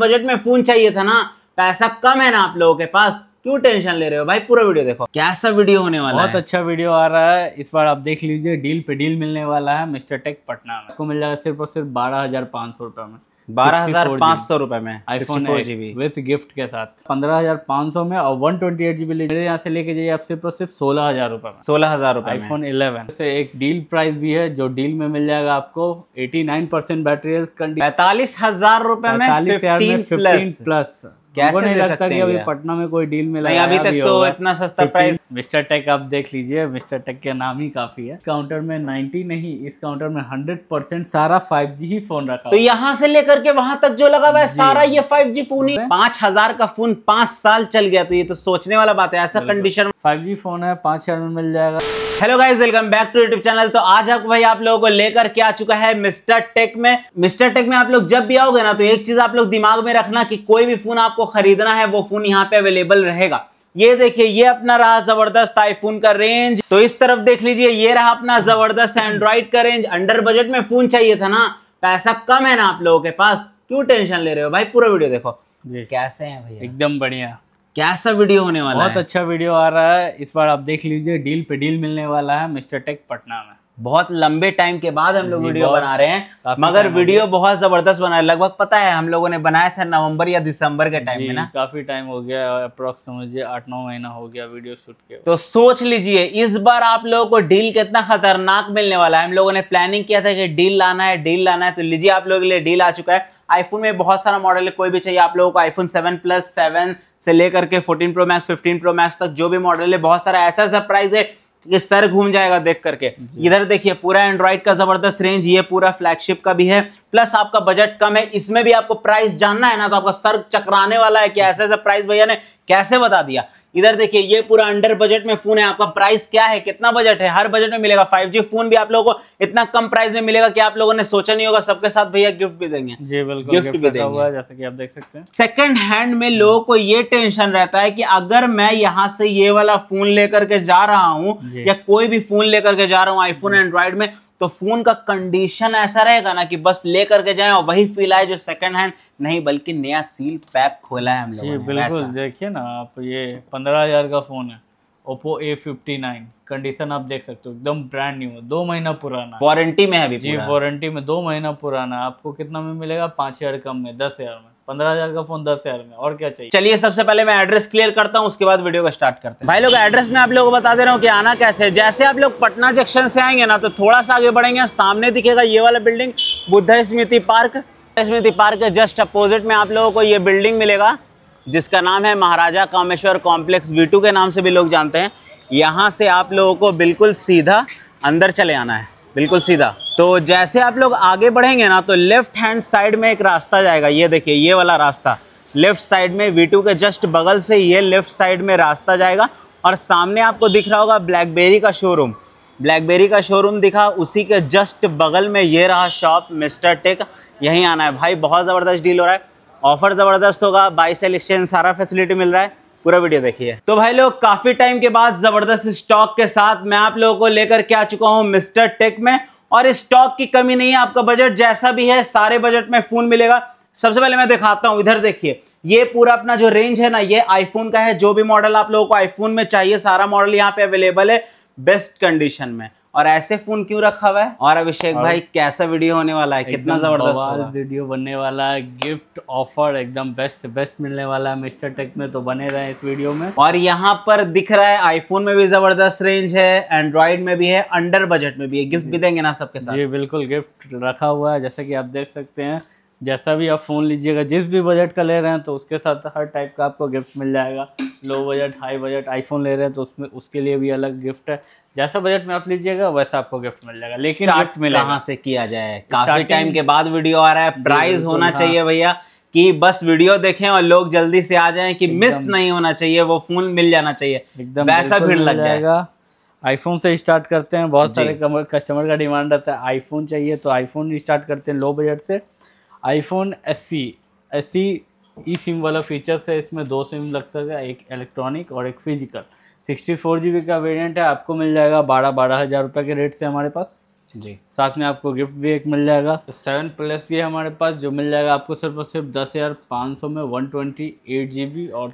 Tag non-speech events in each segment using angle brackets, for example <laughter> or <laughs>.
Budget में phone चाहिए था ना पैसा कम है ना आप लोगों के पास क्यों टेंशन ले रहे हो भाई पूरा वीडियो देखो कैसा वीडियो होने वाला बहुत है? अच्छा वीडियो आ रहा है इस बार आप देख लीजिए डील पे डील मिलने वाला है मिस्टर टेक पटना में आपको मिल जाएगा सिर्फ और सिर्फ बारह हजार पाँच सौ रुपये में बारह हजार पाँच सौ रुपए में iPhone four GB with gift के साथ पंद्रह हजार पाँच सौ में और वन ट्वेंटी एट जीबी मेरे यहाँ से लेके जाइए आप सिर्फ और सिर्फ सोलह हजार रुपए में सोलह हजार रुपए आईफोन इलेवन से एक डील प्राइस भी है जो डील में मिल जाएगा आपको एटी नाइन परसेंट बैटरी पैतालीस हजार रुपए में पैंतालीस हजार प्लस कैसे नहीं लगता कि अभी पटना में कोई डील मिला अभी तक तो इतना सस्ता प्राइस मिस्टर टेक आप देख लीजिए मिस्टर टेक के नाम ही काफ़ी है काउंटर में 90 नहीं इस काउंटर में 100 परसेंट सारा 5G ही फोन रखा तो यहाँ से लेकर के वहां तक जो लगा हुआ है सारा ये 5G फोन ही पांच हजार का फोन पांच साल चल गया तो ये तो सोचने वाला बात है ऐसा कंडीशन 5G फोन है पांच हजार में मिल जाएगा hello guys welcome back to YouTube channel तो आज आपको भाई आप लोगों को लेकर के आ चुका है मिस्टर टेक में मिस्टर टेक में आप लोग जब भी आओगे ना तो एक चीज आप लोग दिमाग में रखना कि कोई भी फोन आपको खरीदना है वो फोन यहाँ पे अवेलेबल रहेगा ये देखिए ये अपना रहा जबरदस्त आईफोन का रेंज तो इस तरफ देख लीजिए ये रहा अपना जबरदस्त एंड्रॉइड का रेंज अंडर बजट में फोन चाहिए था ना पैसा कम है ना आप लोगों के पास क्यों टेंशन ले रहे हो भाई पूरा वीडियो देखो कैसे हैं भैया एकदम बढ़िया कैसा वीडियो होने वाला बहुत है? अच्छा वीडियो आ रहा है इस बार आप देख लीजिए डील पे डील मिलने वाला है मिस्टर टेक पटना में बहुत लंबे टाइम के बाद हम लोग वीडियो बना रहे हैं मगर वीडियो बहुत जबरदस्त बना लगभग पता है हम लोगों ने बनाया था नवंबर या दिसंबर के टाइम में ना काफी टाइम हो गया अप्रोक्स समझिए आठ नौ महीना हो गया वीडियो शूट के तो सोच लीजिए इस बार आप लोगों को डील कितना खतरनाक मिलने वाला है हम लोगों ने प्लानिंग किया था कि डील लाना है डील लाना है तो लीजिए आप लोगों के लिए डील आ चुका है आईफोन में बहुत सारा मॉडल है कोई भी चाहिए आप लोगों को आईफोन सेवन प्लस सेवन से लेकर के fourteen pro max fifteen pro max तक जो भी मॉडल है बहुत सारा ऐसा सरप्राइज है कि सर घूम जाएगा देख करके इधर देखिए पूरा एंड्रॉइड का जबरदस्त रेंज ये पूरा फ्लैगशिप का भी है प्लस आपका बजट कम है इसमें भी आपको प्राइस जानना है ना तो आपका सर चकराने वाला है कि ऐसे ऐसे प्राइस भैया ने कैसे बता दिया इधर देखिए ये पूरा अंडर बजट में फोन है आपका प्राइस क्या है कितना बजट है हर बजट में मिलेगा 5G फोन भी आप लोगों को इतना कम प्राइस में मिलेगा कि आप लोगों ने सोचा नहीं होगा सबके साथ भैया गिफ्ट भी देंगे जी बिल्कुल गिफ्ट, भी देंगे हुआ जैसे कि आप देख सकते हैं सेकंड हैंड में लोगों को ये टेंशन रहता है कि अगर मैं यहाँ से ये वाला फोन लेकर के जा रहा हूँ या कोई भी फोन लेकर के जा रहा हूँ आईफोन एंड्रॉइड में तो फोन का कंडीशन ऐसा रहेगा ना कि बस लेकर के जाए और वही फील आए जो सेकंड हैंड नहीं बल्कि नया सील पैक खोला है हम जी बिल्कुल देखिए ना आप ये पंद्रह हजार का फोन है Oppo A fifty nine condition आप देख सकते हो एकदम ब्रांड न्यू है दो महीना पुराना वारंटी में है अभी जी वारंटी में दो महीना पुराना आपको कितना में मिलेगा पांच हजार कम में दस हजार में पंद्रह हजार का फोन दस हजार में और क्या चाहिए चलिए सबसे पहले मैं एड्रेस क्लियर करता हूँ उसके बाद वीडियो को स्टार्ट करते हैं भाई लोग एड्रेस में आप लोगों को बता दे रहा हूँ कि आना कैसे है जैसे आप लोग पटना जंक्शन से आएंगे ना तो थोड़ा सा आगे बढ़ेंगे सामने दिखेगा ये वाला building Buddha Smriti park Smriti park के जस्ट अपोजिट में आप लोगों को ये बिल्डिंग मिलेगा जिसका नाम है महाराजा कामेश्वर कॉम्प्लेक्स वी के नाम से भी लोग जानते हैं यहाँ से आप लोगों को बिल्कुल सीधा अंदर चले आना है बिल्कुल सीधा तो जैसे आप लोग आगे बढ़ेंगे ना तो लेफ्ट हैंड साइड में एक रास्ता जाएगा ये देखिए ये वाला रास्ता लेफ्ट साइड में वी के जस्ट बगल से ये लेफ्ट साइड में रास्ता जाएगा और सामने आपको दिख रहा होगा ब्लैकबेरी का शोरूम ब्लैकबेरी का शोरूम दिखा उसी के जस्ट बगल में ये रहा शॉप मिस्टर टेक यहीं आना है भाई बहुत ज़बरदस्त डील हो रहा है ऑफर ज़बरदस्त होगा बाई सेल एक्सचेंज सारा फैसिलिटी मिल रहा है पूरा वीडियो देखिए तो भाई लोग काफी टाइम के बाद जबरदस्त स्टॉक के साथ मैं आप लोगों को लेकर के आ चुका हूँ मिस्टर टेक में और स्टॉक की कमी नहीं है आपका बजट जैसा भी है सारे बजट में फोन मिलेगा सबसे पहले मैं दिखाता हूँ इधर देखिए ये पूरा अपना जो रेंज है ना ये आईफोन का है जो भी मॉडल आप लोगों को आईफोन में चाहिए सारा मॉडल यहाँ पे अवेलेबल है बेस्ट कंडीशन में और ऐसे फोन क्यों रखा हुआ है और अभिषेक भाई कैसा वीडियो होने वाला है कितना जबरदस्त वीडियो बनने वाला है गिफ्ट ऑफर एकदम बेस्ट से बेस्ट मिलने वाला है मिस्टर टेक में तो बने रहे इस वीडियो में और यहाँ पर दिख रहा है आईफोन में भी जबरदस्त रेंज है एंड्रॉइड में भी है अंडर बजट में भी है गिफ्ट भी देंगे ना सबके साथ जी बिल्कुल गिफ्ट रखा हुआ है जैसे की आप देख सकते हैं जैसा भी आप फ़ोन लीजिएगा जिस भी बजट का ले रहे हैं तो उसके साथ हर टाइप का आपको गिफ्ट मिल जाएगा low budget high budget iPhone ले रहे हैं तो उसमें उसके लिए भी अलग गिफ्ट है जैसा बजट में आप लीजिएगा वैसा आपको गिफ्ट मिल जाएगा लेकिन स्टार्ट में कहाँ से किया जाए काफ़ी टाइम के बाद वीडियो आ रहा है प्राइस होना हाँ। चाहिए भैया कि बस वीडियो देखें और लोग जल्दी से आ जाएं कि मिस नहीं होना चाहिए वो फोन मिल जाना चाहिए एकदम वैसा भीड़ लग जाएगा आईफोन से स्टार्ट करते हैं बहुत सारे कस्टमर का डिमांड रहता है आईफोन चाहिए तो आईफोन स्टार्ट करते हैं लो बजट से iPhone S C S C E sim वाला फीचर्स है इसमें दो सिम लग सकता है एक इलेक्ट्रॉनिक और एक physical sixty four G B का वेरियंट है आपको मिल जाएगा बारह बारह हज़ार रुपये के रेट से हमारे पास जी साथ में आपको गिफ्ट भी एक मिल जाएगा सेवन प्लस भी है हमारे पास जो मिल जाएगा आपको सिर्फ और सिर्फ दस हज़ार पाँच सौ में one twenty eight G B और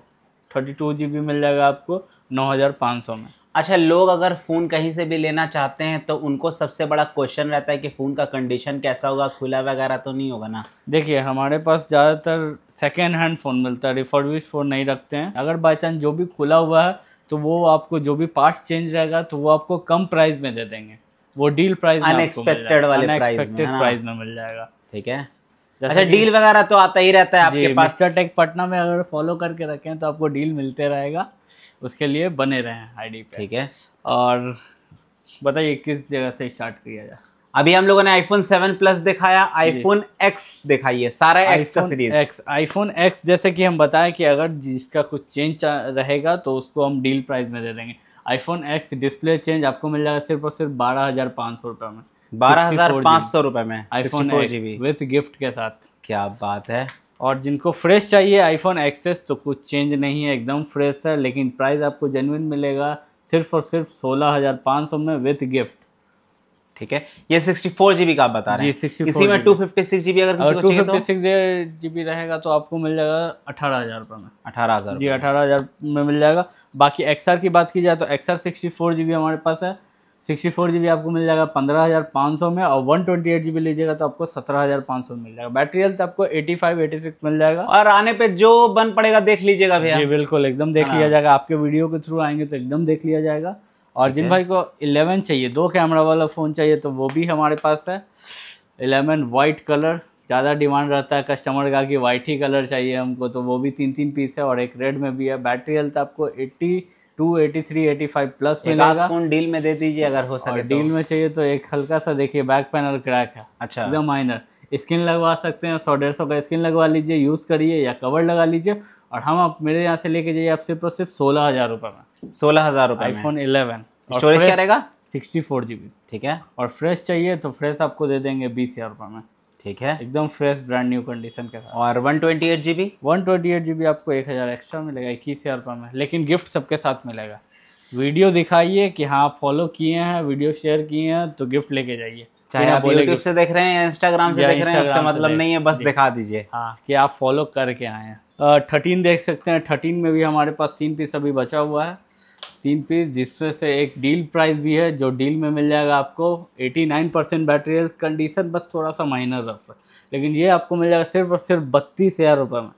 थर्टी टू जी बी मिल जाएगा आपको नौ हज़ार पाँच सौ में अच्छा लोग अगर फ़ोन कहीं से भी लेना चाहते हैं तो उनको सबसे बड़ा क्वेश्चन रहता है कि फ़ोन का कंडीशन कैसा होगा खुला वगैरह तो नहीं होगा ना देखिए हमारे पास ज़्यादातर सेकेंड हैंड फ़ोन मिलता है रिफर्बिश फ़ोन नहीं रखते हैं अगर बाई चांस जो भी खुला हुआ है तो वो आपको जो भी पार्ट चेंज रहेगा तो वो आपको कम प्राइस में दे देंगे वो डील प्राइस अनएक्सपेक्टेड वाले प्राइस में मिल जाएगा ठीक है अच्छा डील वगैरह तो आता ही रहता है आपके पास मिस्टर टेक पटना में अगर फॉलो करके रखें तो आपको डील मिलते रहेगा उसके लिए बने रहें आईडी पे ठीक है और बताइए किस जगह से स्टार्ट किया जाए अभी हम लोगों ने आईफोन सेवन प्लस दिखाया आईफोन एक्स दिखाई है सारा एक्स का सीरीज एक्स आईफोन एक्स जैसे कि हम बताएं कि अगर जिसका कुछ चेंज रहेगा तो उसको हम डील प्राइस में दे देंगे आईफोन एक्स डिस्प्ले चेंज आपको मिल जाएगा सिर्फ और सिर्फ बारह हज़ार पाँच सौ रुपये में बारह हजार पाँच सौ रुपए में आईफोन जीबी विथ गिफ्ट के साथ क्या बात है और जिनको फ्रेश चाहिए आईफोन एक्सेस तो कुछ चेंज नहीं है एकदम फ्रेश है लेकिन प्राइस आपको जेनविन मिलेगा सिर्फ और सिर्फ सोलह हजार पाँच सौ में विथ गिफ्ट ठीक है ये सिक्सटी फोर जीबी का आप बता रहे हैं इसी में टू फिफ्टी सिक्स जीबी अगर टू फिफ्टी सिक्स जीबी रहेगा तो आपको मिल जाएगा अठारह हजार रुपये में अठारह हजार जी अठारह हजार में मिल जाएगा बाकी एक्सआर की बात की जाए तो एक्सआर सिक्सटी फोर जीबी हमारे पास है सिक्सटी फोर जी बी आपको मिल जाएगा पंद्रह हज़ार पाँच सौ में और one twenty eight G B लीजिएगा तो आपको सत्रह हज़ार पाँच सौ में मिल जाएगा बैटरी हेल्थ आपको एटी फाइव एटी सिक्स मिल जाएगा और आने पे जो बन पड़ेगा देख लीजिएगा भैया जी बिल्कुल एकदम देख लिया हाँ। जाएगा आपके वीडियो के थ्रू आएंगे तो एकदम देख लिया जाएगा और जिन भाई को इलेवन चाहिए दो कैमरा वाला फ़ोन चाहिए तो वो भी हमारे पास है इलेवन वाइट कलर ज़्यादा डिमांड रहता है कस्टमर का कि वाइट ही कलर चाहिए हमको तो वो भी तीन तीन पीस है और एक रेड में भी है बैटरी हेल्थ आपको एट्टी एटी फाइव प्लस मिलेगा फोन डील में दे दीजिए अगर हो सके तो। डील में चाहिए तो एक हल्का सा देखिए बैक पैनल क्रैक है अच्छा एकदम माइनर स्किन लगवा सकते हैं सौ डेढ़ सौ का स्किन लगवा लीजिए यूज़ करिए या कवर लगा लीजिए और हम आप मेरे यहाँ से लेके जाइए आप सिर्फ और सिर्फ सोलह हज़ार रुपये में सोलह हज़ार रुपये आईफोन इलेवन स्टोरेज क्या रहेगा सिक्सटी फोर जी बी ठीक है और फ्रेश चाहिए तो फ्रेश आपको दे देंगे बीस हज़ार रुपये में ठीक है एकदम फ्रेश ब्रांड न्यू कंडीशन के साथ और one twenty eight G B one twenty eight G B आपको एक हज़ार एक्स्ट्रा मिलेगा इक्कीस हज़ार रुपये में लेकिन गिफ्ट सबके साथ मिलेगा वीडियो दिखाइए कि हाँ आप फॉलो किए हैं वीडियो शेयर किए हैं तो गिफ्ट लेके जाइए चाहे आप यूट्यूब से देख रहे हैं या इंस्टाग्राम से देख रहे हैं उससे मतलब नहीं है बस दिखा दीजिए हाँ कि आप फॉलो करके आए हैं थर्टीन देख सकते हैं थर्टीन में भी हमारे पास तीन पीस अभी बचा हुआ है तीन पीस जिसमें से एक डील प्राइस भी है जो डील में मिल जाएगा आपको 89 परसेंट बैटरी कंडीशन बस थोड़ा सा माइनर रफ है लेकिन ये आपको मिल जाएगा सिर्फ और सिर्फ बत्तीस हज़ार रुपये में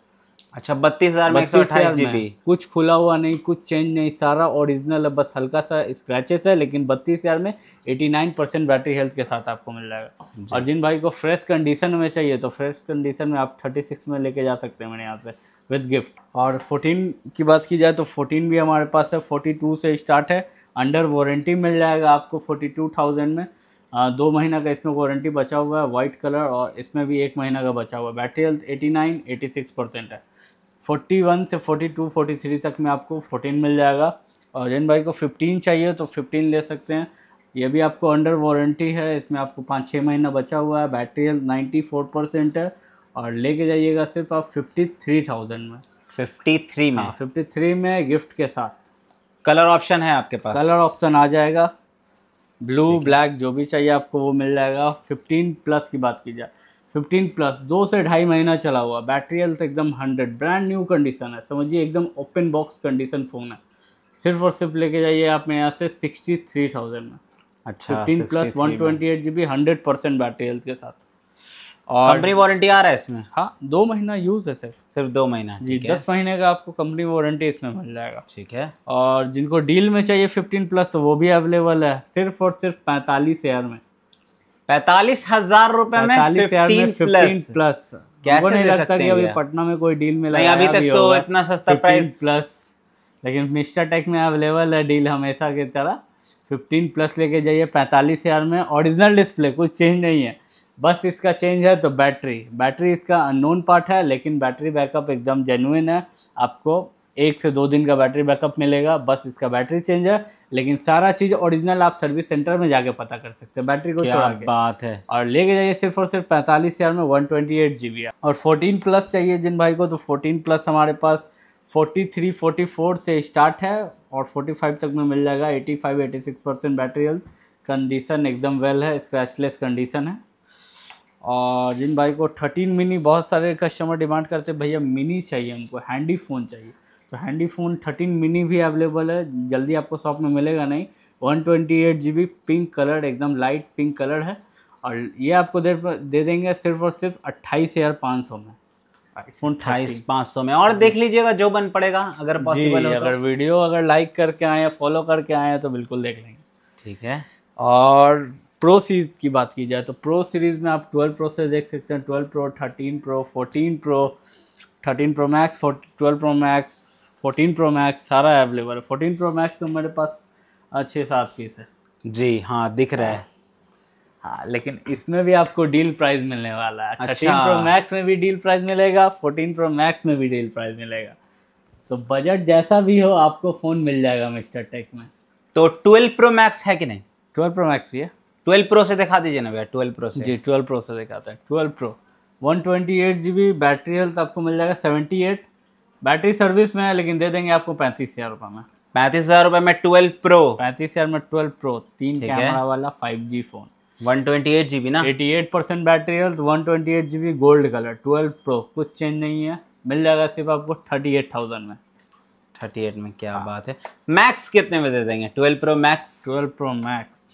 अच्छा बत्तीस हजार में एक कुछ खुला हुआ नहीं कुछ चेंज नहीं सारा ओरिजिनल है बस हल्का सा स्क्रैचेस है लेकिन बत्तीस हजार में eighty nine percent battery health के साथ आपको मिल जाएगा और जिन भाई को फ्रेश कंडीशन में चाहिए तो फ्रेश कंडीशन में आप थर्टी सिक्स में लेके जा सकते हैं मेरे यहाँ से विद गिफ्ट और फोर्टीन की बात की जाए तो फोर्टीन भी हमारे पास है फोर्टी टू से स्टार्ट है अंडर वारंटी मिल जाएगा आपको फोर्टी टू थाउजेंड में आ, दो महीना का इसमें वारंटी बचा हुआ है वाइट कलर और इसमें भी एक महीना का बचा हुआ है battery health eighty nine eighty six percent है फ़ोर्टी वन से टू फोर्टी थ्री तक में आपको फोर्टीन मिल जाएगा और जिन भाई को फिफ्टीन चाहिए तो फिफ्टीन ले सकते हैं ये भी आपको अंडर वारंटी है इसमें आपको पाँच छः महीना बचा हुआ है battery health ninety four percent है और लेके जाइएगा सिर्फ आप फिफ्टी थ्री थाउजेंड में फिफ्टी थ्री में हाँ, फिफ्टी थ्री में गिफ्ट के साथ कलर ऑप्शन है आपके पास कलर ऑप्शन आ जाएगा ब्लू ब्लैक जो भी चाहिए आपको वो मिल जाएगा फिफ्टीन प्लस की बात की जाए फिफ्टीन प्लस दो से ढाई महीना चला हुआ बैटरी हेल्थ एकदम हंड्रेड ब्रांड न्यू कंडीशन है समझिए एकदम ओपन बॉक्स कंडीशन फ़ोन है सिर्फ और सिर्फ लेके जाइए आप मेरे यहाँ से सिक्सटी थ्री थाउजेंड में अच्छा fifteen plus one twenty eight G B hundred percent battery health के साथ और कंपनी वारंटी आ रहा है इसमें हाँ दो महीना यूज़ है सिर्फ सिर्फ दो महीना जी दस महीने का आपको कंपनी वारंटी इसमें मिल जाएगा ठीक है और जिनको डील में चाहिए फिफ्टीन प्लस तो वो भी अवेलेबल है सिर्फ और सिर्फ पैंतालीस हज़ार में पैतालीस हजार रुपए में फिफ्टीन प्लस प्लस कैसे नहीं लगता कि अभी पटना में कोई डील मिला नहीं अभी तक तो इतना सस्ता प्राइस प्लस लेकिन मिस्टर टेक में अवेलेबल है डील हमेशा की तरह 15 प्लस लेके जाइए पैंतालीस हज़ार में ओरिजिनल डिस्प्ले कुछ चेंज नहीं है बस इसका चेंज है तो बैटरी बैटरी इसका अननोन पार्ट है लेकिन बैटरी बैकअप एकदम जेनुइन है आपको एक से दो दिन का बैटरी बैकअप मिलेगा बस इसका बैटरी चेंज है लेकिन सारा चीज़ ओरिजिनल आप सर्विस सेंटर में जाके पता कर सकते हैं बैटरी को छोड़ा बात है और लेके जाइए सिर्फ और सिर्फ पैंतालीस हज़ार में one twenty eight G B और फोर्टीन प्लस चाहिए जिन भाई को तो फोर्टीन प्लस हमारे पास फोर्टी थ्री फोर्टी फोर से स्टार्ट है और फोर्टी फाइव तक में मिल जाएगा eighty five eighty six percent battery health condition एकदम वेल है स्क्रैचलेस कंडीशन है और जिन भाई को थर्टीन मिनी बहुत सारे कस्टमर डिमांड करते भैया मिनी चाहिए हमको हैंडी फ़ोन चाहिए तो हैंडी फ़ोन थर्टीन मिनी भी अवेलेबल है जल्दी आपको शॉप में मिलेगा नहीं one twenty eight G B pink colour एकदम लाइट पिंक कलर है और ये आपको दे, दे देंगे सिर्फ और सिर्फ अट्ठाईस हज़ार पाँच सौ में फोन अट्ठाईस पाँच सौ में और देख लीजिएगा जो बन पड़ेगा अगर पॉसिबल हो तो। अगर वीडियो अगर लाइक करके आए फॉलो करके आए तो बिल्कुल देख लेंगे ठीक है और प्रो सीरीज की बात की जाए तो प्रो सीरीज़ में आप ट्वेल्व प्रो से देख सकते हैं twelve pro thirteen pro fourteen pro thirteen pro max twelve pro max fourteen pro max सारा अवेलेबल है फोर्टीन प्रो मैक्स में तो मेरे पास छः सात पीस है जी हाँ दिख रहा है हाँ।, हाँ लेकिन इसमें भी आपको डील प्राइस मिलने वाला है अच्छा। थर्टीन प्रो मैक्स में भी डील प्राइस मिलेगा फोर्टीन प्रो मैक्स में भी डील प्राइस मिलेगा तो बजट जैसा भी हो आपको फ़ोन मिल जाएगा मिस्टर टेक में तो ट्वेल्व प्रो मैक्स है कि नहीं ट्वेल्व प्रो मैक्स भी है ट्वेल्व प्रो से दिखा दीजिए ना भैया ट्वेल्व प्रो से जी ट्वेल्व प्रो से दिखाते हैं twelve pro one twenty eight G B battery health आपको मिल जाएगा सेवेंटी एट बैटरी सर्विस में है लेकिन दे देंगे आपको पैंतीस हज़ार रुपये में पैंतीस हज़ार रुपये में ट्वेल्व प्रो पैंतीस हज़ार में ट्वेल्व प्रो तीन कैमरा वाला five G phone one twenty eight G B ना eighty eight percent battery health तो one twenty eight G B gold colour twelve pro कुछ चेंज नहीं है मिल जाएगा सिर्फ आपको थर्टी एट थाउजेंड में थर्टी एट में क्या हाँ। बात है मैक्स कितने में दे देंगे twelve pro max twelve pro max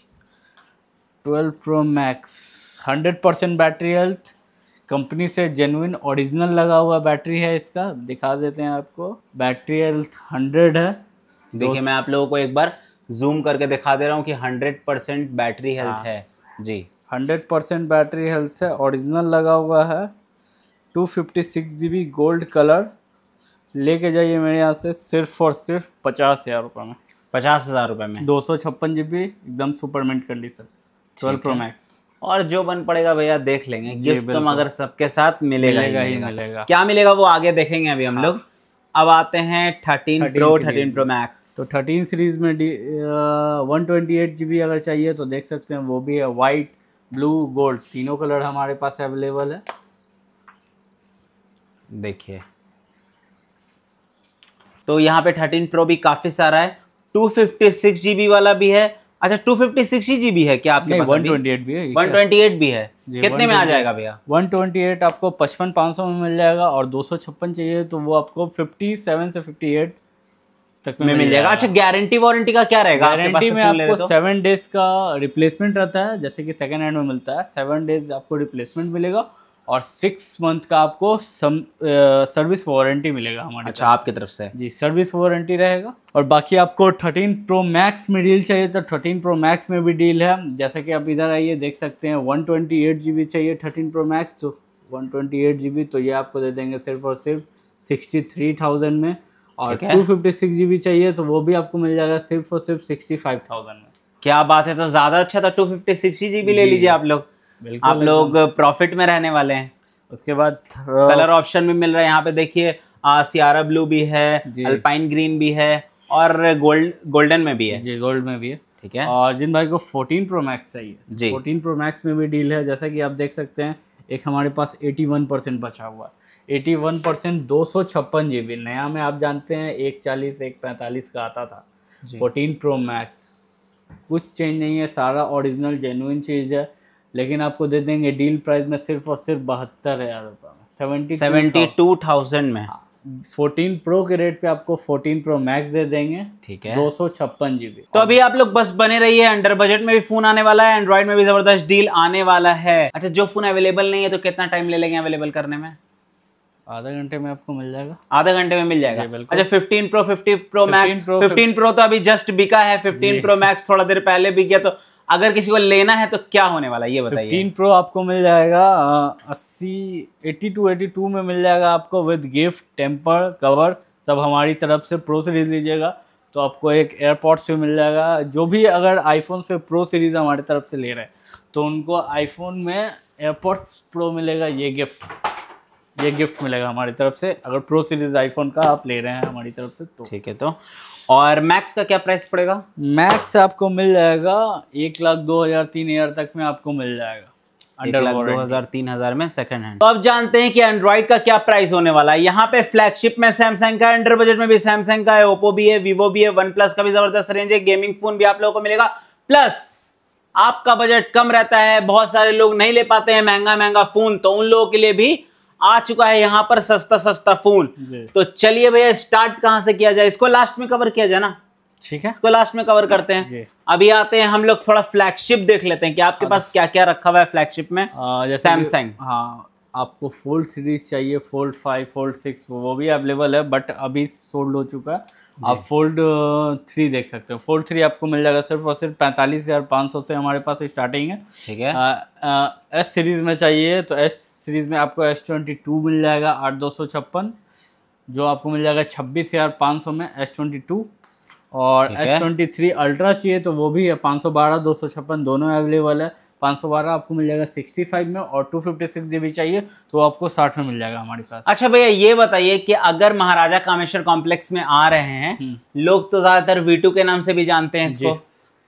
twelve pro max hundred percent battery health company से जेनुइन ओरिजिनल लगा हुआ बैटरी है इसका दिखा देते हैं आपको बैटरी हेल्थ हंड्रेड है देखिए मैं आप लोगों को एक बार जूम करके दिखा दे रहा हूँ कि हंड्रेड परसेंट बैटरी हेल्थ हाँ। है जी हंड्रेड परसेंट बैटरी हेल्थ है ओरिजिनल लगा हुआ है two fifty six G B gold colour लेके जाइए मेरे यहाँ से सिर्फ और सिर्फ पचास हज़ार रुपये में पचास हज़ार रुपये में दो सौ छप्पन जी बी एकदम सुपरमेंट कर ली सर ट्वेल्व प्रो मैक्स और जो बन पड़ेगा भैया देख लेंगे गिफ्ट तो मगर सबके साथ मिलेगा मिलेगा ही मिलेगा क्या मिलेगा वो आगे देखेंगे अभी हम हाँ। लोग अब आते हैं thirteen pro thirteen pro max तो थर्टीन सीरीज में वन ट्वेंटी एट जी अगर चाहिए तो देख सकते हैं वो भी है वाइट ब्लू गोल्ड तीनों कलर हमारे पास अवेलेबल है देखिए तो यहाँ पे थर्टीन प्रो भी काफ़ी सारा है टू फिफ्टी सिक्स जी वाला भी है अच्छा टू फिफ्टी सिक्स जी भी है क्या आपके वन ट्वेंटी एट भी है वन ट्वेंटी एट भी है कितने में आ जाएगा भैया वन ट्वेंटी एट आपको पचपन पाँच सौ में मिल जाएगा और दो सौ छप्पन चाहिए तो वो आपको फिफ्टी सेवन से फिफ्टी एट तक में मिल जाएगा अच्छा गारंटी वारंटी का क्या रहेगा गारंटी में आपको सेवन डेज तो? का रिप्लेसमेंट रहता है जैसे कि सेकेंड हैंड में मिलता है सेवन डेज आपको रिप्लेसमेंट मिलेगा और सिक्स मंथ का आपको सम सर्विस वारंटी मिलेगा हमारे अच्छा आपकी तरफ से जी सर्विस वारंटी रहेगा और बाकी आपको थर्टीन प्रो मैक्स में डील चाहिए तो थर्टीन प्रो मैक्स में भी डील है जैसा कि आप इधर आइए देख सकते हैं one twenty eight G B चाहिए थर्टीन प्रो मैक्स तो वन ट्वेंटी एट तो ये आपको दे देंगे सिर्फ और सिर्फ सिक्सटी थ्री थाउजेंड में और two fifty six G B चाहिए तो वो भी आपको मिल जाएगा सिर्फ और सिर्फ सिक्सटी फाइव थाउजेंड में क्या बात है तो ज़्यादा अच्छा था two fifty six G B ले लीजिए आप लोग आप लोग प्रॉफिट में रहने वाले हैं उसके बाद कलर uh, ऑप्शन भी मिल रहा है यहाँ पे देखिए सियारा ब्लू भी है अल्पाइन ग्रीन भी है और गोल्ड गोल्डन में भी है जी गोल्ड में भी है ठीक है और जिन भाई को 14 प्रो मैक्स चाहिए तो जी 14 प्रो मैक्स में भी डील है जैसा कि आप देख सकते हैं एक हमारे पास 81 परसेंट बचा हुआ है 81 परसेंट दो सौ छप्पन जी बी नया में आप जानते हैं एक चालीस एक पैंतालीस का आता था फोर्टीन प्रो मैक्स कुछ चेंज नहीं है सारा ओरिजिनल जेनुइन चीज़ है लेकिन आपको दे देंगे डील प्राइस में सिर्फ और सिर्फ बहत्तर हज़ार रुपये में सेवेंटी सेवेंटी टू थाउजेंड में फोर्टीन हाँ। प्रो के रेट पे आपको फोर्टीन प्रो मैक्स दे देंगे ठीक है दो सौ छप्पन जीबी तो अभी आप लोग बस बने रहिए अंडर बजट में भी फोन आने वाला है एंड्रॉइड में भी जबरदस्त डील आने वाला है अच्छा जो फोन अवेलेबल नहीं है तो कितना टाइम ले लेंगे अवेलेबल करने में आधा घंटे में आपको मिल जाएगा आधा घंटे में मिल जाएगा अच्छा 15 प्रो 50 प्रो मैक्स 15 प्रो तो अभी जस्ट बिका है 15 प्रो मैक्स थोड़ा देर पहले बिक गया तो अगर किसी को लेना है तो क्या होने वाला है ये बताइए तीन प्रो आपको मिल जाएगा अस्सी एट्टी टू एटी टू में मिल जाएगा आपको विद गिफ्ट टेम्पर कवर सब हमारी तरफ से प्रो सीरीज लीजिएगा तो आपको एक एयरपॉड्स भी मिल जाएगा जो भी अगर आईफोन से प्रो सीरीज़ हमारी तरफ से ले रहे हैं तो उनको आईफोन में एयरपॉड्स प्रो मिलेगा ये गिफ्ट ये गिफ्ट मिलेगा हमारी तरफ से अगर प्रो सीरीज आईफोन का आप ले रहे हैं हमारी तरफ से तो ठीक है तो और मैक्स का क्या प्राइस पड़ेगा मैक्स आपको मिल जाएगा एक लाख दो हज़ार तीन हज़ार तक में आपको मिल जाएगा अंडर लाख दो हज़ार तीन हज़ार में सेकंड हैंड तो अब जानते हैं कि एंड्रॉइड का क्या प्राइस होने वाला है यहाँ पे फ्लैगशिप में सैमसंग का अंडर बजट में भी सैमसंग का है ओप्पो भी है वीवो भी है वन प्लस का भी ज़बरदस्त रेंज है गेमिंग फ़ोन भी आप लोगों को मिलेगा प्लस आपका बजट कम रहता है बहुत सारे लोग नहीं ले पाते हैं महंगा महंगा फ़ोन तो उन लोगों के लिए भी आ चुका है यहाँ पर सस्ता सस्ता फोन तो चलिए भैया स्टार्ट कहाँ से किया जाए इसको लास्ट में कवर किया जाए ना ठीक है इसको लास्ट में कवर करते हैं अभी आते हैं हम लोग थोड़ा फ्लैगशिप देख लेते हैं कि आपके हाँ, पास तो क्या क्या रखा हुआ है फ्लैगशिप में सैमसंग हाँ आपको फोल्ड सीरीज़ चाहिए फोल्ड फाइव फोल्ड सिक्स वो भी अवेलेबल है बट अभी सोल्ड हो चुका है आप फोल्ड थ्री uh, देख सकते हो फोल्ड थ्री आपको मिल जाएगा सिर्फ और सिर्फ पैंतालीस हज़ार पाँच सौ से हमारे पास स्टार्टिंग है ठीक है एस सीरीज़ में चाहिए तो एस सीरीज़ में आपको एस ट्वेंटी टू मिल जाएगा आठ दो सौ छप्पन जो आपको मिल जाएगा छब्बीस हज़ार पाँच सौ में एस ट्वेंटी टू और एस ट्वेंटी थ्री अल्ट्रा चाहिए तो वो भी है पाँच सौ बारह दो सौ छप्पन दोनों अवेलेबल है पाँच सौ बारह आपको मिल जाएगा सिक्सटी फाइव में और two fifty six G B चाहिए तो आपको साठ में मिल जाएगा हमारे पास अच्छा भैया ये बताइए कि अगर महाराजा कामेश्वर कॉम्प्लेक्स में आ रहे हैं हम्म। लोग तो ज़्यादातर वी के नाम से भी जानते हैं इसको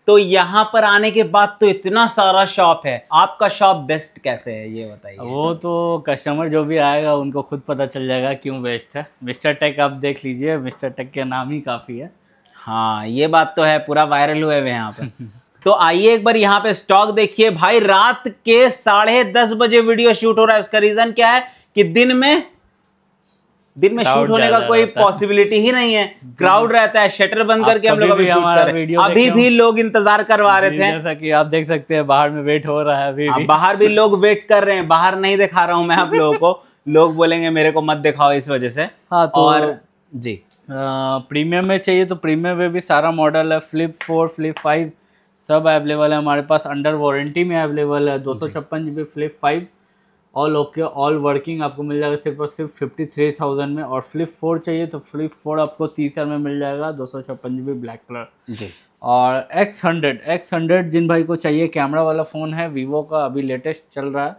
तो यहाँ पर आने के बाद तो इतना सारा शॉप है आपका शॉप बेस्ट कैसे है ये बताइए वो तो कस्टमर जो भी आएगा उनको खुद पता चल जाएगा क्यों बेस्ट है मिस्टर टेक आप देख लीजिए मिस्टर टेक के नाम ही काफ़ी है हाँ ये बात तो है पूरा वायरल हुए हुए यहाँ पर <laughs> तो आइए एक बार यहाँ पे स्टॉक देखिए भाई रात के साढ़े दस बजे वीडियो शूट हो रहा है उसका रीजन क्या है कि दिन में दिन में शूट होने का कोई पॉसिबिलिटी ही नहीं है क्राउड <laughs> रहता है शटर बंद करके हम लोग अभी शूट कर रहे हैं अभी भी लोग इंतजार करवा रहे थे जैसा कि आप देख सकते हैं बाहर में वेट हो रहा है अभी भी। बाहर भी लोग वेट कर रहे हैं बाहर नहीं दिखा रहा हूं मैं आप लोगों को <laughs> लोग बोलेंगे मेरे को मत दिखाओ इस वजह से हाँ तो और जी प्रीमियम में चाहिए तो प्रीमियम में भी सारा मॉडल है फ्लिप फोर फ्लिप फाइव सब अवेलेबल है हमारे पास अंडर वारंटी में अवेलेबल है दो सौ छप्पन G B flip five all okay all working आपको मिल जाएगा सिर्फ और सिर्फ फिफ्टी थ्री थाउजेंड में और फ्लिप फोर चाहिए तो फ्लिप फोर आपको तीस हज़ार में मिल जाएगा दो सौ छप्पन जी बी ब्लैक कलर जी और एक्स हंड्रेड एक्स हंड्रेड जिन भाई को चाहिए कैमरा वाला फ़ोन है वीवो का अभी लेटेस्ट चल रहा है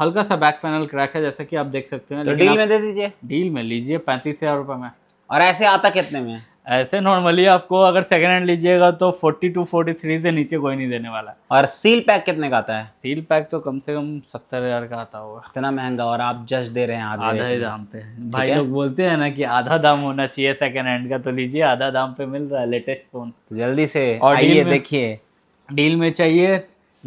हल्का सा बैक पैनल क्रैक है जैसा कि आप देख सकते हैं तो डील में दे दीजिए डील में लीजिए पैंतीस हज़ार रुपये में और ऐसे आता कितने में ऐसे नॉर्मली आपको अगर सेकेंड हैंड लीजिएगा तो 40 टू 43 से नीचे कोई नहीं देने वाला और सील पैक कितने का आता है सील पैक तो कम से कम सत्तर हजार का आता होगा इतना महंगा और आप जस्ट दे रहे हैं आधा आधा ही दाम पे भाई लोग बोलते हैं ना कि आधा दाम होना चाहिए सेकेंड हैंड का तो लीजिए आधा दाम पे मिल रहा है लेटेस्ट फोन तो जल्दी से और देखिए डील में चाहिए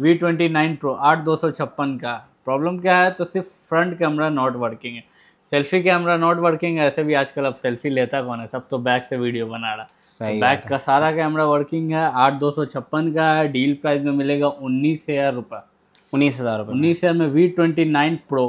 वी ट्वेंटी नाइन प्रो आठ दो सौ छप्पन का प्रॉब्लम क्या है तो सिर्फ फ्रंट कैमरा नॉट वर्किंग है सेल्फी कैमरा नॉट वर्किंग ऐसे भी आजकल अब सेल्फी लेता कौन है सब तो बैक से वीडियो बना रहा तो बैक का सारा कैमरा वर्किंग है आठ दो सौ छप्पन का है डील प्राइस में मिलेगा उन्नीस हज़ार रुपये उन्नीस हज़ार रुपये उन्नीस हज़ार में वी ट्वेंटी नाइन प्रो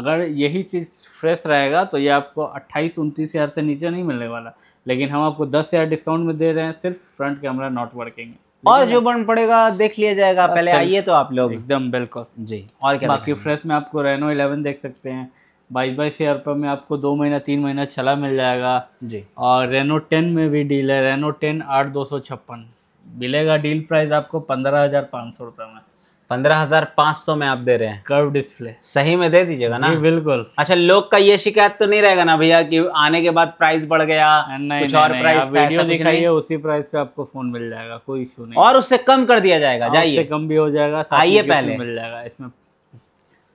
अगर यही चीज़ फ्रेश रहेगा तो ये आपको अट्ठाईस उनतीस हज़ार से नीचे नहीं मिलने वाला लेकिन हम आपको दस हज़ार डिस्काउंट में दे रहे हैं सिर्फ फ्रंट कैमरा नॉट वर्किंग है और जो बन पड़ेगा देख लिया जाएगा पहले आइए तो आप लोग एकदम बिल्कुल जी और क्या बाकी फ्रेश में आपको रेनो इलेवन देख सकते हैं बाईस बाईस हज़ार रुपये में आपको दो महीना तीन महीना चला मिल जाएगा जी और रेनो टेन में भी डील है रेनो टेन आठ दो सौ छप्पन मिलेगा डील प्राइस आपको पंद्रह हज़ार पाँच सौ रुपये में पंद्रह हजार पाँच सौ में आप दे रहे हैं कर्व डिस्प्ले सही में दे दीजिएगा ना बिल्कुल अच्छा लोग का ये शिकायत तो नहीं रहेगा ना भैया कि आने के बाद प्राइस बढ़ गया नहीं, कुछ नहीं, और प्राइस वीडियो दिखाइए उसी प्राइस पे आपको फोन मिल जाएगा कोई इशू नहीं और उससे कम कर दिया जाएगा हाँ, जाइए कम भी हो जाएगा आइए पहले मिल जाएगा इसमें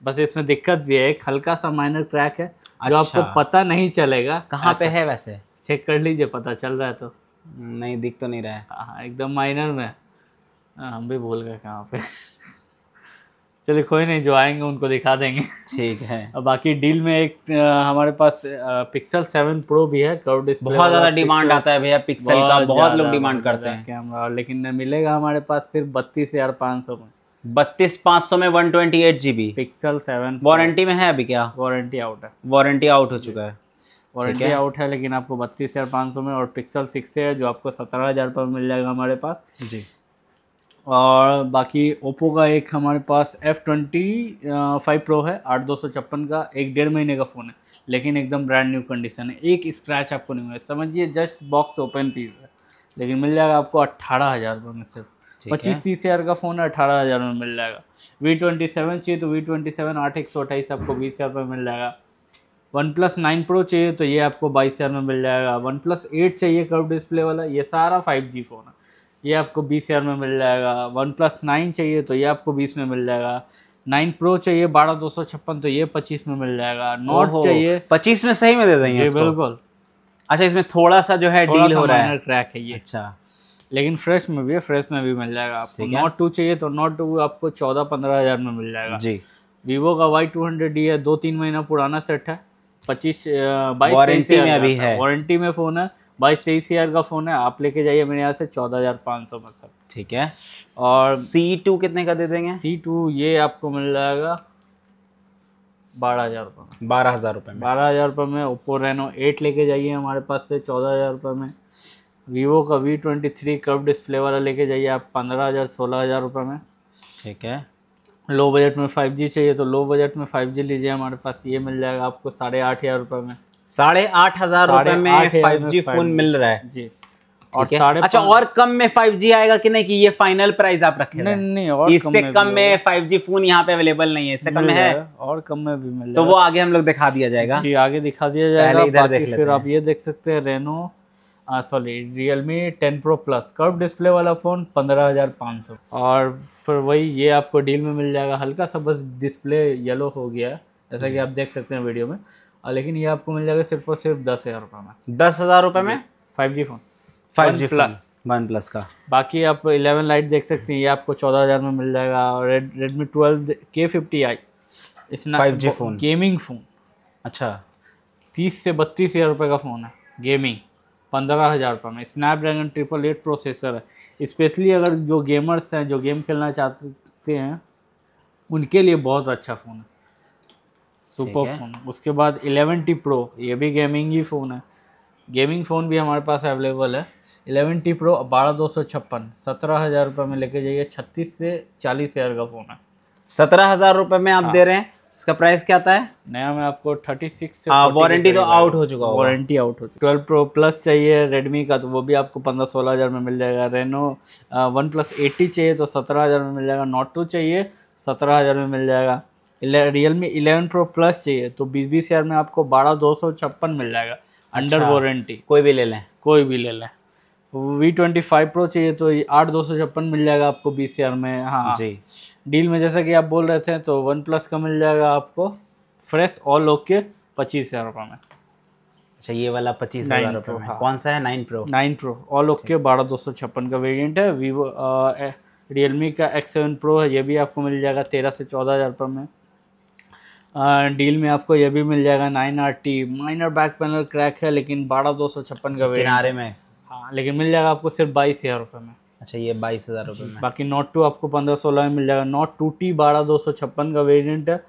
बस इसमें दिक्कत भी है एक हल्का सा माइनर क्रैक है अच्छा। जो आपको अच्छा। पता नहीं चलेगा कहाँ पे है वैसे चेक कर लीजिए पता चल रहा है तो नहीं दिख तो नहीं रहा है हाँ एकदम माइनर में हम भी भूल गए कहाँ पे चलिए कोई नहीं जो आएंगे उनको दिखा देंगे ठीक है और बाकी डील में एक आ, हमारे पास पिक्सल सेवन प्रो भी है कर्व डिस्प्ले बहुत ज़्यादा डिमांड आता है भैया पिक्सल का बहुत लोग डिमांड करते हैं कैमरा लेकिन मिलेगा हमारे पास सिर्फ बत्तीस हज़ार पाँच सौ में बत्तीस पाँच सौ में one twenty eight G B Pixel seven warranty में है अभी क्या वारंटी आउट है वारंटी आउट हो चुका है वारंटी आउट है लेकिन आपको बत्तीस हज़ार पाँच सौ में और पिक्सल सिक्स है जो आपको सत्रह हज़ार पर मिल जाएगा हमारे पास जी और बाकी ओप्पो का एक हमारे पास एफ़ ट्वेंटी फाइव प्रो है आठ दो सौ छप्पन का एक डेढ़ महीने का फ़ोन है लेकिन एकदम ब्रांड न्यू कंडीशन है एक स्क्रैच आपको नहीं मिला समझिए जस्ट बॉक्स ओपन पीस है लेकिन मिल जाएगा आपको अट्ठारह हज़ार रुपये में सिर्फ पच्चीस तीस हज़ार का फ़ोन अठारह हज़ार में मिल जाएगा वी ट्वेंटी सेवन चाहिए तो वी ट्वेंटी सेवन आठ एक सौ अट्ठाईस आपको बीस हज़ार में मिल जाएगा वन प्लस नाइन प्रो चाहिए तो ये आपको बाईस हज़ार में मिल जाएगा वन प्लस एट चाहिए कर्व डिस्प्ले वाला ये सारा फाइव जी फ़ोन है ये आपको बीस हज़ार में मिल जाएगा वन प्लस नाइन चाहिए तो ये आपको बीस में मिल जाएगा नाइन प्रो चाहिए बारह दो सौ छप्पन तो ये पच्चीस में मिल जाएगा नोट चाहिए पच्चीस में सही में दे देंगे बिल्कुल अच्छा इसमें थोड़ा सा जो है डील हो रहा है ट्रैक है ये अच्छा लेकिन फ्रेश में भी है फ्रेश में भी मिल जाएगा आपको नोट टू चाहिए तो नोट टू आपको चौदह पंद्रह हज़ार में मिल जाएगा जी वीवो का वाई टू हंड्रेड डी है दो तीन महीना पुराना सेट है पच्चीस बाईस वारंटी में अभी है वारंटी में फ़ोन है बाईस तेईस हज़ार का फ़ोन है आप लेके जाइए मेरे यहाँ से चौदह हज़ार पाँच सौ में सर ठीक है और सी टू कितने का दे देंगे सी टू ये आपको मिल जाएगा बारह हज़ार रुपये में बारह हज़ार रुपये में बारह हज़ार रुपये में ओप्पो रेनो एट लेके जाइए हमारे पास से चौदह हज़ार रुपये में वीवो का V twenty three curve display वाला लेके जाइए आप पंद्रह हज़ार सोलह हज़ार रुपये में ठीक है लो बजट में फाइव जी चाहिए तो लो बजट में फाइव जी लीजिए हमारे पास ये मिल जाएगा आपको साढ़े आठ हज़ार रुपये में साढ़े आठ हज़ार रुपये में फाइव जी फ़ोन मिल रहा है जी और साढ़े अच्छा और कम में 5G आएगा कि नहीं कि ये फाइनल प्राइस आप रखें नहीं नहीं और इससे कम, में, में 5G फोन यहाँ पे अवेलेबल नहीं है इससे कम है और कम में भी मिल तो वो आगे हम लोग दिखा दिया जाएगा जी आगे दिखा दिया जाएगा बाकी फिर आप ये देख सकते हैं Reno sorry Realme ten pro plus curve display वाला फ़ोन पंद्रह हज़ार पाँच सौ और फिर वही ये आपको डील में मिल जाएगा हल्का सा बस डिस्प्ले येलो हो गया है जैसा कि आप देख सकते हैं वीडियो में और लेकिन ये आपको मिल जाएगा सिर्फ और सिर्फ दस हज़ार रुपये में दस हज़ार रुपये में five G phone five G plus one plus का बाकी आप इलेवन लाइट देख सकते हैं ये आपको चौदह हज़ार में मिल जाएगा और red Redmi twelve K fifty I is five G phone gaming phone अच्छा तीस से बत्तीस हज़ार रुपये का फ़ोन है गेमिंग पंद्रह हज़ार रुपये में स्नैपड्रैगन ट्रिपल एट प्रोसेसर है स्पेशली अगर जो गेमर्स हैं जो गेम खेलना चाहते हैं उनके लिए बहुत अच्छा फ़ोन है सुपर फ़ोन उसके बाद एलेवन टी प्रो ये भी गेमिंग ही फ़ोन है गेमिंग फ़ोन भी हमारे पास अवेलेबल है एलेवन टी प्रो बारह दो सौ छप्पन सत्रह हज़ार रुपये में लेके जाइए छत्तीस से चालीस हज़ार का फ़ोन है सत्रह हज़ार रुपये में आप हाँ। दे रहे हैं इसका प्राइस क्या आता है नया में आपको 36 से वारंटी हाँ, तो आउट हो चुका होगा वारंटी आउट हो चुका ट्वेल्व प्रो प्लस चाहिए रेडमी का तो वो भी आपको पंद्रह सोलह हज़ार में मिल जाएगा रेनो वन प्लस एट्टी चाहिए तो सत्रह हज़ार में मिल जाएगा नोट टू चाहिए सत्रह हज़ार में मिल जाएगा Realme eleven pro plus चाहिए तो बीस बीस हज़ार में आपको बारह दो सौ छप्पन मिल जाएगा अंडर अच्छा। वारंटी कोई भी ले लें कोई भी ले लें वी ट्वेंटी फाइव प्रो चाहिए तो आठ दो सौ छप्पन मिल जाएगा आपको बीस हज़ार में हाँ जी डील में जैसा कि आप बोल रहे थे तो वन प्लस का मिल जाएगा आपको फ्रेश ऑल ओके पच्चीस हज़ार रुपये में अच्छा ये वाला पच्चीस हज़ार रुपये हाँ। कौन सा है nine pro nine pro all okay बारह दो सौ छप्पन का वेरियंट है वीवो रियलमी का एक्स सेवन प्रो है ये भी आपको मिल जाएगा तेरह से चौदह हज़ार रुपये में डील में आपको ये भी मिल जाएगा nine R T minor back panel crack है लेकिन बारह दो सौ छप्पन का वेरियंट में हाँ लेकिन मिल जाएगा आपको सिर्फ बाईस हज़ार रुपये में अच्छा ये बाईस हज़ार रुपये में बाकी नोट टू आपको पंद्रह सोलह में मिल जाएगा नोट टू टी बारह दो सौ छप्पन का वेरियंट है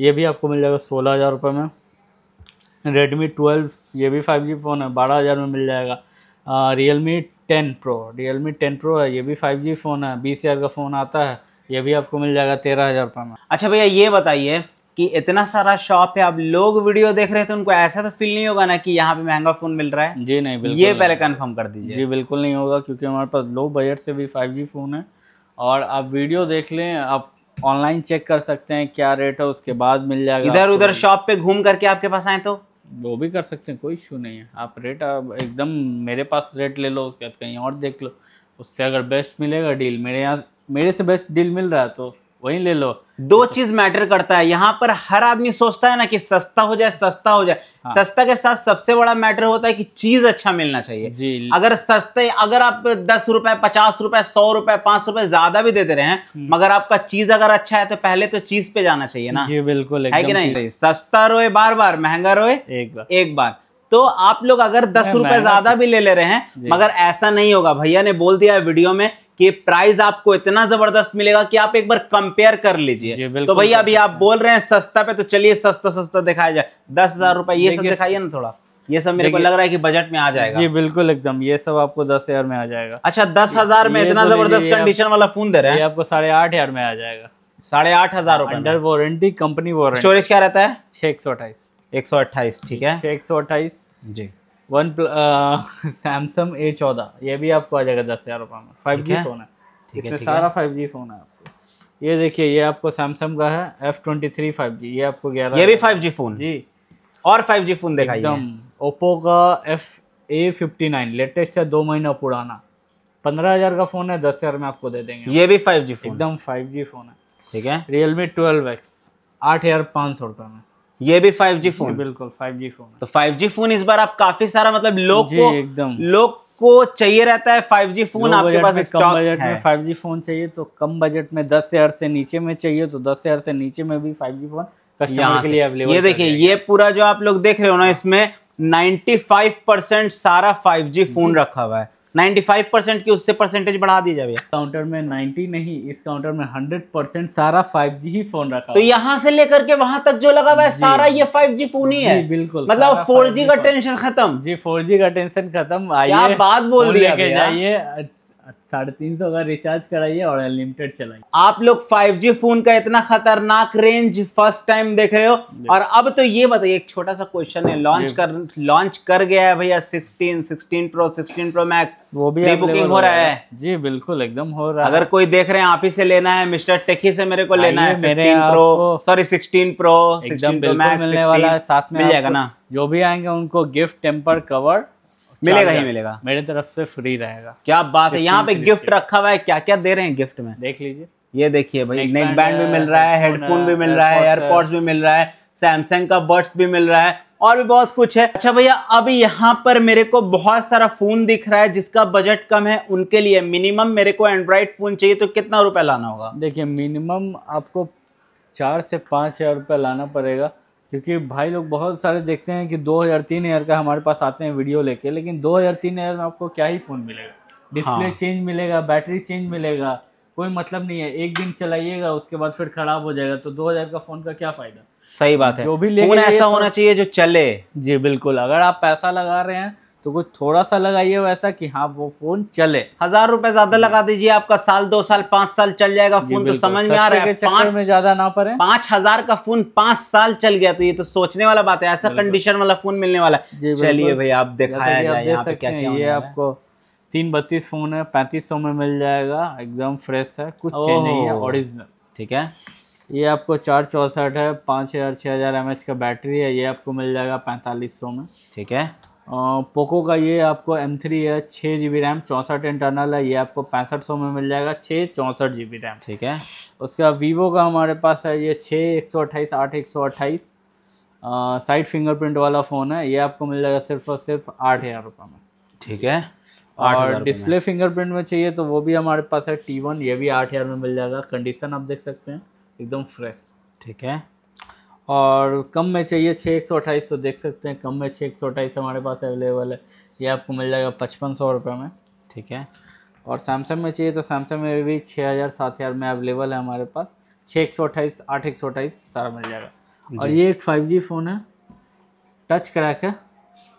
ये भी आपको मिल जाएगा सोलह हज़ार रुपये में रेडमी ट्वेल्व ये भी फाइव जी फ़ोन है बारह हज़ार में मिल जाएगा Realme ten pro Realme ten pro है ये भी फाइव जी फ़ोन है बीस हज़ार का फ़ोन आता है ये भी आपको मिल जाएगा तेरह हज़ार रुपये में अच्छा भैया ये बताइए कि इतना सारा शॉप है आप लोग वीडियो देख रहे थे तो उनको ऐसा तो फील नहीं होगा ना कि यहाँ पे महंगा फोन मिल रहा है जी नहीं बिल्कुल ये पहले कंफर्म कर दीजिए जी बिल्कुल नहीं होगा क्योंकि हमारे पास लो बजट से भी फाइव फ़ोन है और आप वीडियो देख लें आप ऑनलाइन चेक कर सकते हैं क्या रेट है उसके बाद मिल जाएगा इधर उधर शॉप पे घूम करके आपके पास आए तो वो भी कर सकते हैं कोई इशू नहीं है आप रेट आप एकदम मेरे पास रेट ले लो उसके बाद कहीं और देख लो उससे अगर बेस्ट मिलेगा डील मेरे यहाँ मेरे से बेस्ट डील मिल रहा है तो वहीं ले लो दो चीज मैटर करता है यहाँ पर हर आदमी सोचता है ना कि सस्ता हो जाए सस्ता हो जाए हाँ। सस्ता के साथ सबसे बड़ा मैटर होता है कि चीज अच्छा मिलना चाहिए जी अगर सस्ते अगर आप दस रुपए पचास रुपए सौ रुपए पांच रुपए ज्यादा भी देते रहे हैं हम्म। मगर आपका चीज अगर अच्छा है तो पहले तो चीज पे जाना चाहिए ना जी बिल्कुल है कि नहीं तो सस्ता रोए बार बार महंगा रोए एक बार एक बार तो आप लोग अगर दस रुपए ज्यादा तो- भी ले ले रहे हैं मगर ऐसा नहीं होगा भैया ने बोल दिया है वीडियो में कि प्राइस आपको इतना जबरदस्त मिलेगा कि आप एक बार कंपेयर कर लीजिए तो भैया अभी आप बोल रहे हैं सस्ता पे तो चलिए सस्ता सस्ता दिखाया जाए दस हजार रुपए ये सब दिखाइए ना थोड़ा ये सब मेरे को लग रहा है कि बजट में आ जाएगा जी बिल्कुल एकदम ये सब आपको दस हजार में आ जाएगा अच्छा दस हजार में इतना जबरदस्त कंडीशन वाला फोन दे रहे हैं आपको साढ़े आठ हजार में आ जाएगा साढ़े आठ हजार रुपए under warranty company warranty storage क्या रहता है छह एक सौ अट्ठाईस एक सौ अट्ठाईस ठीक है छह एक सौ अट्ठाईस जी वन <laughs> सैमसंग ए चौदह ये भी आपको आ जाएगा दस हज़ार रुपये में फाइव जी फ़ोन है इसमें सारा फाइव जी फ़ोन है आपको ये देखिए ये आपको सैमसंग का है F twenty three five G ये आपको ग्यारह ये भी फाइव जी फ़ोन जी और फाइव जी फ़ोन देखा एकदम ओप्पो का F A fifty nine latest है दो महीना पुराना पंद्रह हज़ार का फ़ोन है दस हज़ार में आपको दे देंगे ये भी फाइव जी फोन एकदम फाइव जी फ़ोन है ठीक है रियलमी ट्वेल्व एक्स आठ हज़ार पाँच सौ रुपये में ये भी 5G फोन बिल्कुल 5G फोन तो 5G फोन इस बार आप काफी सारा मतलब लोग को एकदम लोग को चाहिए रहता है 5G फोन आपके पास कम बजट में 5G फोन चाहिए तो कम बजट में दस हजार से नीचे में चाहिए तो दस हजार से नीचे में भी 5G फोन कस्टमर के लिए अवेलेबल ये देखिए ये पूरा जो आप लोग देख रहे हो ना हाँ। इसमें 95 परसेंट सारा 5G फोन रखा हुआ है 95 की उससे परसेंटेज बढ़ा दी जाए काउंटर में 90 नहीं इस काउंटर में 100 परसेंट सारा 5G ही फोन रखा तो यहाँ से लेकर के वहां तक जो लगा हुआ है सारा ये 5G फोन ही है बिल्कुल मतलब 4G का टेंशन खत्म जी 4G का टेंशन खत्म आइए बात बोल दिया जाइए साढ़े तीन सौ का रिचार्ज कराइए और अनलिमिटेड चलाइए आप लोग 5G फोन का इतना खतरनाक रेंज फर्स्ट टाइम देख रहे हो और अब तो ये बताइए एक छोटा सा क्वेश्चन है लॉन्च कर लॉन्च कर गया है भैया 16 16 प्रो 16 प्रो मैक्स वो भी बुकिंग हो रहा है जी बिल्कुल एकदम हो रहा है अगर कोई देख रहे हैं आप ही से लेना है मिस्टर टेकी से मेरे को लेना है मेरे प्रो सॉरी सिक्सटीन प्रो एकदम मिलने वाला है साथ में मिल जाएगा ना जो भी आएंगे उनको गिफ्ट टेम्पर कवर मिलेगा ही मिलेगा मेरे तरफ से फ्री रहेगा क्या बात है यहाँ पे गिफ्ट रखा हुआ है क्या क्या दे रहे हैं गिफ्ट में देख लीजिए ये देखिए भाई नेक बैंड भी मिल रहा है uh, हेडफोन भी मिल रहा है एयरपोर्ट्स भी मिल रहा है सैमसंग का बर्ड्स भी मिल रहा है और भी बहुत कुछ है अच्छा भैया अब यहाँ पर मेरे को बहुत सारा फोन दिख रहा है जिसका बजट कम है उनके लिए मिनिमम मेरे को एंड्रॉइड फोन चाहिए तो कितना रुपए लाना होगा देखिए मिनिमम आपको चार से पाँच हजार रुपये लाना पड़ेगा क्योंकि भाई लोग बहुत सारे देखते हैं कि दो हज़ार तीन ईयर का हमारे पास आते हैं वीडियो लेके लेकिन दो हज़ार तीन ईयर में आपको क्या ही फ़ोन मिलेगा डिस्प्ले हाँ। चेंज मिलेगा बैटरी चेंज मिलेगा कोई मतलब नहीं है एक दिन चलाइएगा उसके बाद फिर ख़राब हो जाएगा तो दो हज़ार का फ़ोन का क्या फ़ायदा सही बात है जो भी लेकिन ऐसा तो- होना चाहिए जो चले जी बिल्कुल अगर आप पैसा लगा रहे हैं तो कुछ थोड़ा सा लगाइए वैसा कि हाँ वो फोन चले हजार रुपए ज्यादा लगा दीजिए आपका साल दो साल पांच साल चल जाएगा फोन तो समझ में आ रहा है पांच में ज्यादा ना पड़े पांच हजार का फोन पांच साल चल गया तो ये तो सोचने वाला बात है ऐसा कंडीशन वाला फोन मिलने वाला है चलिए भाई आप दिखाया जाए क्या ये आपको तीन बत्तीस फोन है पैंतीस सौ में मिल जाएगा एकदम फ्रेश है कुछ नहीं है ओरिजिनल ठीक है ये आपको चार चौंसठ है पाँच हज़ार छः हज़ार एम का बैटरी है ये आपको मिल जाएगा पैंतालीस सौ में ठीक है पोको का ये आपको एम थ्री है छः जी बी रैम चौंसठ इंटरनल है ये आपको पैंसठ सौ में मिल जाएगा छः चौंसठ जी बी रैम ठीक है उसके बाद वीवो का हमारे पास है ये छः एक सौ अट्ठाईस आठ एक सौ अट्ठाईस साइड फिंगरप्रिंट वाला फ़ोन है ये आपको मिल जाएगा सिर्फ और सिर्फ आठ हज़ार रुपये में ठीक है और डिस्प्ले फिंगरप्रिंट में चाहिए तो वो भी हमारे पास है टी वन ये भी आठ हज़ार में मिल जाएगा कंडीशन आप देख सकते हैं एकदम फ्रेश ठीक है और कम में चाहिए छः एक सौ अट्ठाईस तो देख सकते हैं कम में छः एक सौ अट्ठाईस हमारे पास अवेलेबल है ये आपको मिल जाएगा पचपन सौ रुपये में ठीक है और सैमसंग में चाहिए तो सैमसंग में भी छः हज़ार सात हज़ार में अवेलेबल है हमारे पास छः एक सौ अट्ठाईस आठ एक सौ अट्ठाईस सारा मिल जाएगा और ये एक फाइव जी फ़ोन है टच क्रैक है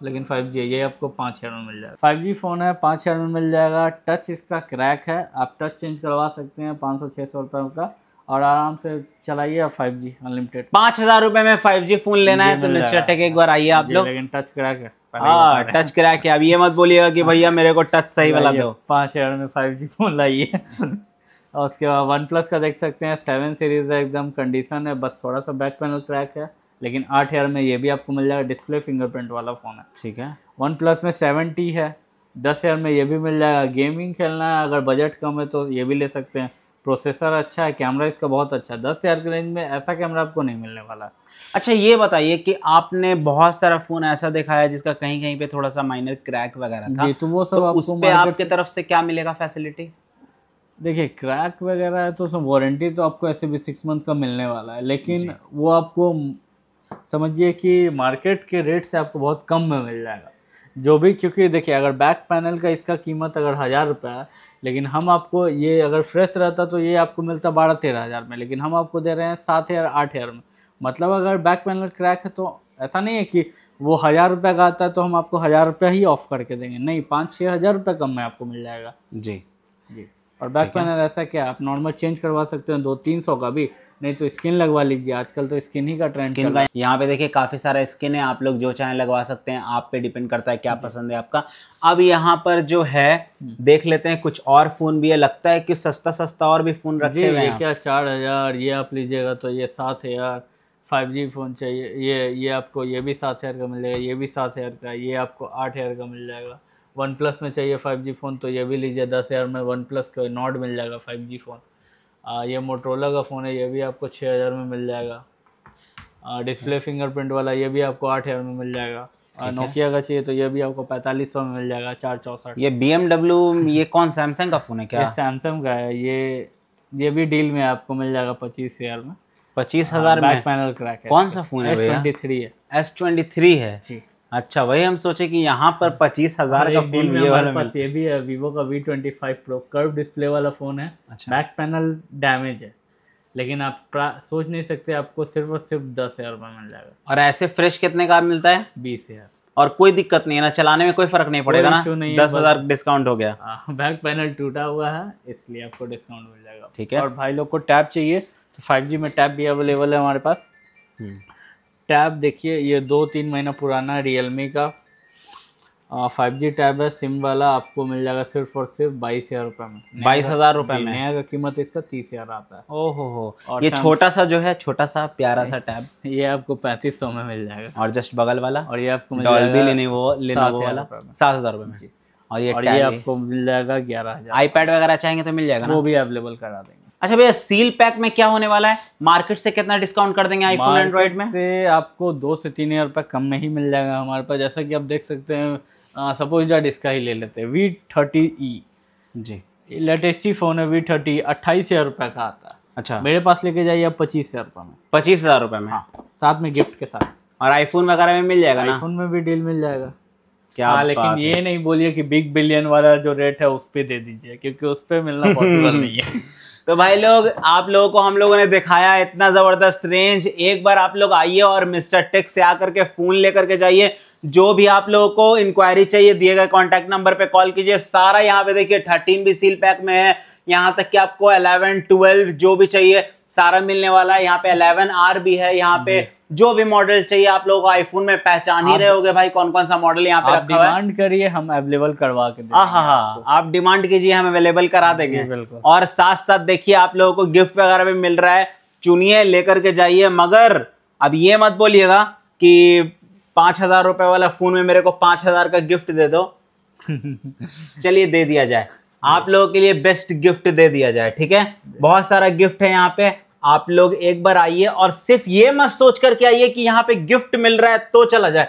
लेकिन फाइव जी है ये आपको पाँच हज़ार में मिल जाएगा फाइव जी फ़ोन है पाँच हज़ार में मिल जाएगा टच इसका क्रैक है आप टच चेंज करवा सकते हैं पाँच सौ छः सौ रुपये का और आराम से चलाइए फाइव जी अनलिमिटेड पाँच हजार रुपए में फाइव जी फोन लेना है तो मिस्टर टेक एक बार आइए आप लोग लेकिन टच करा के हाँ टच करा के अब ये मत बोलिएगा कि भैया मेरे को टच सही वाला दो पाँच हजार में फाइव जी फोन लाइए और उसके बाद वन प्लस का देख सकते हैं सेवन सीरीज़ है एकदम कंडीशन है बस थोड़ा सा बैक पैनल क्रैक है लेकिन आठ हज़ार में ये भी आपको मिल जाएगा डिस्प्ले फिंगरप्रिंट वाला फ़ोन है ठीक है वन प्लस में सेवन टी है दस हज़ार में ये भी मिल जाएगा गेमिंग खेलना है अगर बजट कम है तो ये भी ले सकते हैं प्रोसेसर अच्छा है कैमरा इसका बहुत अच्छा है दस हज़ार के रेंज में ऐसा कैमरा आपको नहीं मिलने वाला अच्छा ये बताइए कि आपने बहुत सारा फोन ऐसा देखा है जिसका कहीं कहीं पे थोड़ा सा माइनर क्रैक वगैरह था तो वो सब तो आपको उस पे आपके तरफ से क्या मिलेगा फैसिलिटी देखिए क्रैक वगैरह है तो उसमें वारंटी तो आपको ऐसे भी सिक्स मंथ का मिलने वाला है लेकिन वो आपको समझिए कि मार्केट के रेट से आपको बहुत कम में मिल जाएगा जो भी क्योंकि देखिए अगर बैक पैनल का इसका कीमत अगर हज़ार रुपये है लेकिन हम आपको ये अगर फ्रेश रहता तो ये आपको मिलता बारह तेरह हज़ार में लेकिन हम आपको दे रहे हैं सात हज़ार आठ हज़ार में मतलब अगर बैक पैनल क्रैक है तो ऐसा नहीं है कि वो हज़ार रुपये का आता है तो हम आपको हज़ार रुपये ही ऑफ करके देंगे नहीं पाँच छः हज़ार रुपये कम में आपको मिल जाएगा जी जी और बैक पैनल ऐसा क्या आप नॉर्मल चेंज करवा सकते हैं दो तीन सौ का भी नहीं तो स्किन लगवा लीजिए आजकल तो स्किन ही का ट्रेंड रहा है यहाँ पे देखिए काफ़ी सारा स्किन है आप लोग जो चाहे लगवा सकते हैं आप पे डिपेंड करता है क्या पसंद है आपका अब यहाँ पर जो है हम्म। देख लेते हैं कुछ और फोन भी है लगता है कि सस्ता सस्ता और भी फोन रखे हुए हैं क्या चार हजार ये आप लीजिएगा तो ये सात हजार फाइव जी फ़ोन चाहिए ये ये आपको ये भी सात हज़ार का मिल जाएगा ये भी सात हज़ार का ये आपको आठ हज़ार का मिल जाएगा वन प्लस में चाहिए फाइव जी फ़ोन तो ये भी लीजिए दस हज़ार में वन प्लस का नॉट मिल जाएगा फाइव जी फ़ोन आ, ये मोटरोला का फ़ोन है ये भी आपको छः हज़ार में मिल जाएगा डिस्प्ले फिंगरप्रिंट वाला ये भी आपको आठ हज़ार में मिल जाएगा नोकिया का चाहिए तो ये भी आपको पैंतालीस सौ में मिल जाएगा चार चौसठ ये बी ये कौन सैमसंग का फ़ोन है क्या सैमसंग का है ये ये भी डील में आपको मिल जाएगा पच्चीस हज़ार में पच्चीस हज़ार पैनल क्रैक है कौन सा फ़ोन है एस ट्वेंटी थ्री है एस ट्वेंटी थ्री है जी अच्छा वही हम सोचे कि यहाँ पर पच्चीस हजार का फोन में हमारे पास ये भी है वीवो का V twenty five pro curve display वाला फ़ोन है अच्छा। बैक पैनल डैमेज है लेकिन आप सोच नहीं सकते आपको सिर्फ और सिर्फ दस हज़ार रुपये मिल जाएगा और ऐसे फ्रेश कितने का मिलता है बीस हज़ार और कोई दिक्कत नहीं है ना चलाने में कोई फर्क नहीं पड़ेगा ना नहीं दस हजार डिस्काउंट हो गया बैक हाँ, पैनल टूटा हुआ है इसलिए आपको डिस्काउंट मिल जाएगा ठीक है और भाई लोग को टैब चाहिए तो फाइव में टैब भी अवेलेबल है हमारे पास हम्म। टैब देखिए ये दो तीन महीना पुराना मी का फाइव जी टैब है सिम वाला आपको मिल जाएगा सिर्फ और सिर्फ बाईस हजार रुपये में बाईस हजार रुपये में नया का कीमत इसका तीस हजार आता है ओहो हो और ये छोटा सा जो है छोटा सा प्यारा सा टैब <laughs> ये आपको पैंतीस सौ में मिल जाएगा और जस्ट बगल वाला और ये आपको लेने वो लेने वो वाला सात हजार रुपये में और ये आपको मिल जाएगा ग्यारह हजार आई पैड वगैरह चाहेंगे तो मिल जाएगा वो भी अवेलेबल करा देंगे अच्छा भैया सील पैक में क्या होने वाला है मार्केट से कितना डिस्काउंट कर देंगे आईफोन एंड्रॉइड में से आपको दो से तीन हजार रुपये कम में ही मिल जाएगा हमारे पास जैसा कि आप देख सकते हैं सपोज डेट इसका ही ले लेते हैं वी थर्टी ई जी लेटेस्ट ही फ़ोन है वी थर्टी e, अट्ठाईस हज़ार रुपये का आता है अच्छा मेरे पास लेके जाइए आप पच्चीस हज़ार रुपये में पच्चीस हज़ार रुपये में हाँ साथ में गिफ्ट के साथ और आईफोन वगैरह में मिल जाएगा आईफोन में भी डील मिल जाएगा क्या हाँ लेकिन ये नहीं बोलिए कि बिग बिलियन वाला जो रेट है उस पर दे दीजिए क्योंकि उस पर मिलना पॉसिबल <laughs> नहीं है तो भाई लोग आप लोगों को हम लोगों ने दिखाया इतना ज़बरदस्त रेंज एक बार आप लोग आइए और मिस्टर टेक से आकर के फ़ोन लेकर के जाइए जो भी आप लोगों को इंक्वायरी चाहिए दिए गए कॉन्टैक्ट नंबर पे कॉल कीजिए सारा यहाँ पे देखिए थर्टीन भी सील पैक में है यहाँ तक कि आपको अलेवन ट्वेल्व जो भी चाहिए सारा मिलने वाला है यहाँ पे अलेवन आर भी है यहाँ पे जो भी मॉडल चाहिए आप लोग आईफोन में पहचान ही रहे होगे भाई कौन कौन सा मॉडल यहाँ पे रखा डिमांड करिए हम अवेलेबल करवा के हाँ हाँ हाँ आप डिमांड कीजिए हम अवेलेबल करा देंगे और साथ साथ देखिए आप लोगों को गिफ्ट वगैरह भी मिल रहा है चुनिए लेकर के जाइए मगर अब ये मत बोलिएगा कि पांच हजार रुपए वाला फोन में मेरे को पांच हजार का गिफ्ट दे दो <laughs> चलिए दे दिया जाए आप लोगों के लिए बेस्ट गिफ्ट दे दिया जाए ठीक है बहुत सारा गिफ्ट है यहाँ पे आप लोग एक बार आइए और सिर्फ ये मत सोच करके आइए कि यहाँ पे गिफ्ट मिल रहा है तो चला जाए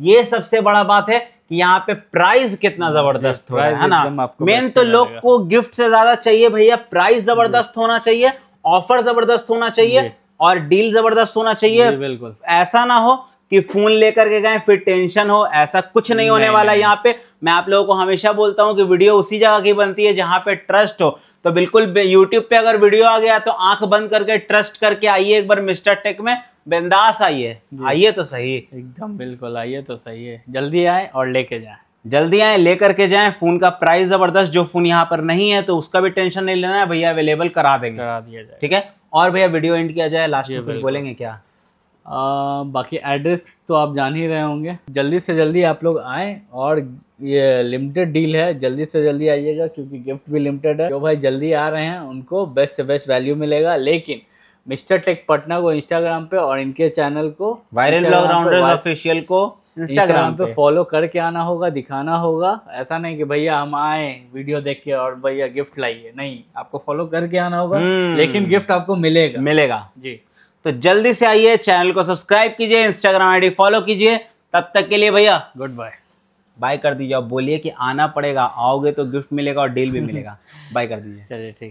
ये सबसे बड़ा बात है कि यहाँ पे प्राइस कितना जबरदस्त हो रहा है ना मेन तो लोग को गिफ्ट से ज्यादा चाहिए भैया प्राइस जबरदस्त होना चाहिए ऑफर जबरदस्त होना चाहिए और डील जबरदस्त होना चाहिए बिल्कुल ऐसा ना हो कि फोन लेकर के गए फिर टेंशन हो ऐसा कुछ नहीं होने नहीं, वाला यहाँ पे मैं आप लोगों को हमेशा बोलता हूँ कि वीडियो उसी जगह की बनती है जहाँ पे ट्रस्ट हो तो बिल्कुल यूट्यूब पे अगर वीडियो आ गया तो आंख बंद करके ट्रस्ट करके आइए एक बार मिस्टर टेक में बिंदास आइए आइए तो सही एकदम बिल्कुल आइए तो सही है जल्दी आए और लेके जाए जल्दी आए ले करके जाए फोन का प्राइस जबरदस्त जो फोन यहाँ पर नहीं है तो उसका भी टेंशन नहीं लेना है भैया अवेलेबल करा देंगे करा दिया जाए ठीक है और भैया वीडियो एंड किया जाए लास्ट में बोलेंगे क्या आ, बाकी एड्रेस तो आप जान ही रहे होंगे जल्दी से जल्दी आप लोग आएँ और ये लिमिटेड डील है जल्दी से जल्दी आइएगा क्योंकि गिफ्ट भी लिमिटेड है जो भाई जल्दी आ रहे हैं उनको बेस्ट से बेस्ट वैल्यू मिलेगा लेकिन मिस्टर टेक पटना को इंस्टाग्राम पे और इनके चैनल को वायरल ब्लॉग राउंडर्स ऑफिशियल को इंस्टाग्राम पे, पे फॉलो करके आना होगा दिखाना होगा ऐसा नहीं कि भैया हम आए वीडियो देख के और भैया गिफ्ट लाइए नहीं आपको फॉलो करके आना होगा हम्म। लेकिन गिफ्ट आपको मिलेगा मिलेगा जी तो जल्दी से आइए चैनल को सब्सक्राइब कीजिए इंस्टाग्राम आईडी फॉलो कीजिए तब तक के लिए भैया गुड बाय बाय कर दीजिए और बोलिए कि आना पड़ेगा आओगे तो गिफ्ट मिलेगा और डील भी मिलेगा बाय <laughs> कर दीजिए चलिए ठीक